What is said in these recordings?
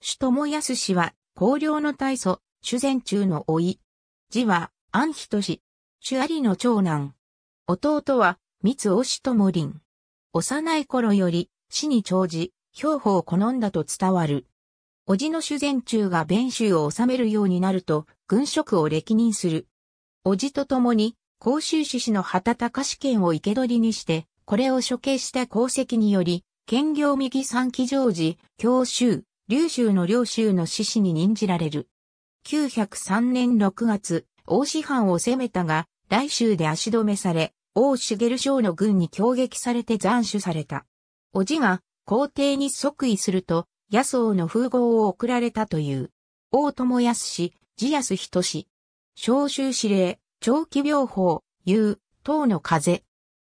主友康氏は、高陵の大祖、主前中のい。字は、安仁氏。主有の長男。弟は、三尾氏友林。幼い頃より、死に長じ、兵法を好んだと伝わる。叔父の主前中が弁州を治めるようになると、軍職を歴任する。叔父と共に、甲州市士の旗高試験を生け捕りにして、これを処刑した功績により、兼業右三期常時、教州、劉州の領州の志士に任じられる。903年6月、王師藩を攻めたが、来州で足止めされ、王茂将の軍に攻撃されて斬首された。叔父が皇帝に即位すると、野草の風合を送られたという。王友康氏、自康人氏。召集司令、長期病法、有、等の風。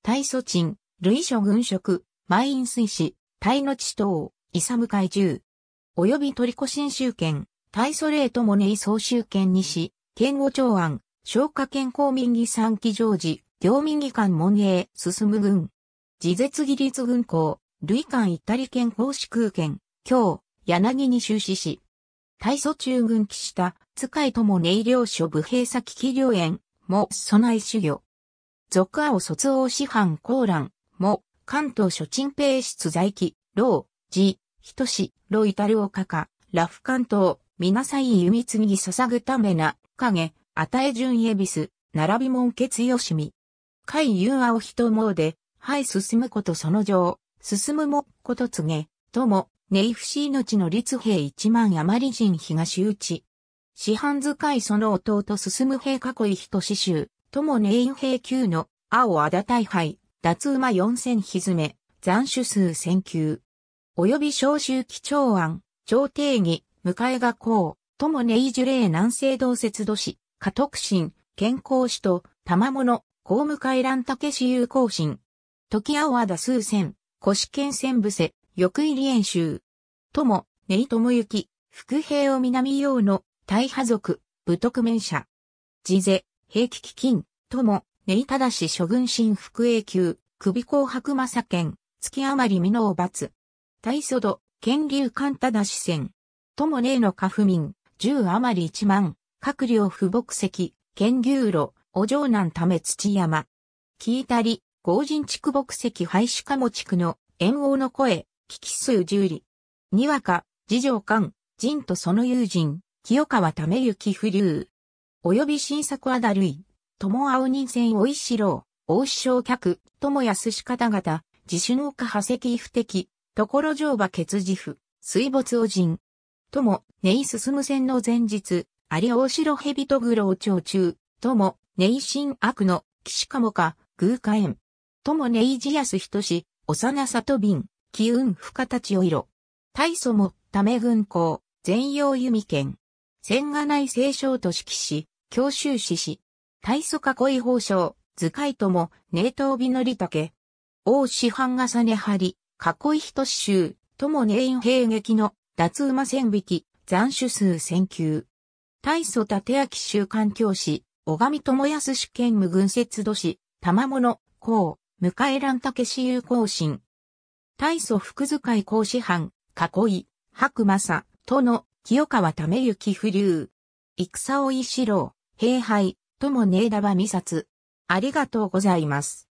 大祖鎮、類諸軍職、満員水師、大の地等、勇海獣。及びトリコ新州権、大祖霊ともネイ総州に西、県後長安、消化県公民議三期常時、行民議官門営、進む軍。自絶義立軍校、類館たり県公子空県、京、柳に終始し、大祖中軍騎下、塚井とも寧領所武兵先起領園、も備え修行。俗青卒王師範高蘭、も、関東諸陳兵室在記、老、寺、ひとし、ロイタルオカカ、ラフ関東、みなさい弓継ぎささぐためな、影、あたえじゅんえびす、並びもんけつよしみ。かいゆうあおひともうで、はい進むことそのじょ上、進むもこと告げ、とも、ねいふしいのちの律兵一万まり人東うち。四半使いその弟進む兵囲いひ人死囚、ともねいん兵級の、青あだ大敗、脱馬四千ひずめ、残首数千級。及び召集基調案、朝定義、迎え学校、ともねい樹霊南西道節土市、家督心、健康市と、玉物、公迎会乱竹市有行進。時あわだ数千、腰剣県千伏せ、翌入り演習。とも、ねいともゆき、副兵を南用の、大派族、武徳面者。自ぜ、兵器基金、とも、ねいただし諸軍神福永久、首紅白正剣、月余り美濃を罰。大祖土、県流官忠支線。友姉の家府民、十余り一万、各領不木石、県牛路、お城南ため土山。聞いたり、合人地区木石廃止も地区の、炎王の声、聞き数十里。にわか、次女官、人とその友人、清川ため雪不流。および新作あだるい、友青人戦おいしろう、大師匠客、友安し方々、自主農家派石不敵、所城馬血自負、水没お陣。とも、ネイ進戦の前日、有大城蛇と愚老長中、とも、ネイ新悪の、岸かもか、偶火縁。ともネイジヤス等し、幼さと瓶、気運深たちを色。大祖も、ため軍港、全容弓県。千賀内清少と指揮し、教習士し。大祖かい宝相、図解とも、名刀びの利竹。王師範がさね張り、囲い人衆、とも寧院兵撃の脱馬線引き、残首数1球。大祖立明州環境市、小上智康主権無軍節度士、玉物、公、迎え乱武市有行進。大祖福使い公師藩、囲い、白政、との、清川為行不流。戦を一郎、兵敗、とも寧田場未殺。ありがとうございます。